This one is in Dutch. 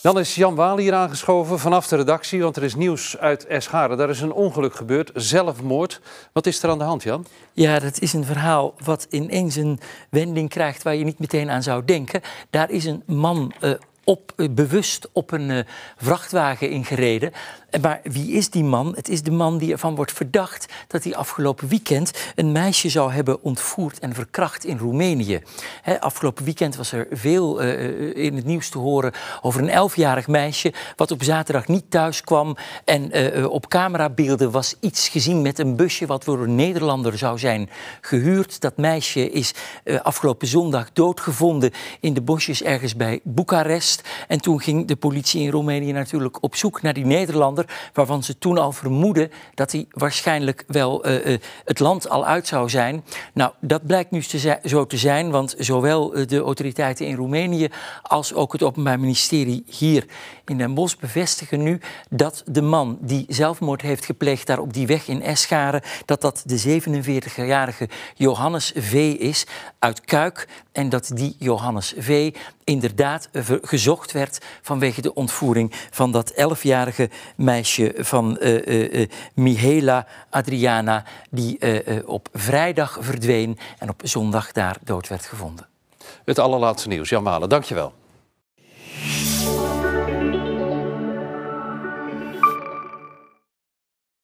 Dan is Jan Waal hier aangeschoven vanaf de redactie, want er is nieuws uit Escharen. Daar is een ongeluk gebeurd, zelfmoord. Wat is er aan de hand, Jan? Ja, dat is een verhaal wat ineens een wending krijgt waar je niet meteen aan zou denken. Daar is een man uh, op, eh, bewust op een eh, vrachtwagen ingereden. Eh, maar wie is die man? Het is de man die ervan wordt verdacht dat hij afgelopen weekend een meisje zou hebben ontvoerd en verkracht in Roemenië. afgelopen weekend was er veel in het nieuws te horen over een elfjarig meisje wat op zaterdag niet thuis kwam en op camerabeelden was iets gezien met een busje wat door een Nederlander zou zijn gehuurd. Dat meisje is afgelopen zondag doodgevonden in de bosjes ergens bij Boekarest. En toen ging de politie in Roemenië natuurlijk op zoek naar die Nederlander, waarvan ze toen al vermoeden dat hij waarschijnlijk wel eh, eh, het land al uit zou zijn. Nou, dat blijkt nu zo te zijn, want zowel eh, de autoriteiten in Roemenië als ook het Openbaar Ministerie hier in Den Bosch bevestigen nu dat de man die zelfmoord heeft gepleegd daar op die weg in Escharen, dat dat de 47-jarige Johannes V is uit Kuik en dat die Johannes V inderdaad gezond gezocht werd vanwege de ontvoering van dat elfjarige meisje van uh, Adriana, die op vrijdag verdween en op zondag daar dood werd gevonden. Het allerlaatste nieuws. Jan Malen, dankjewel.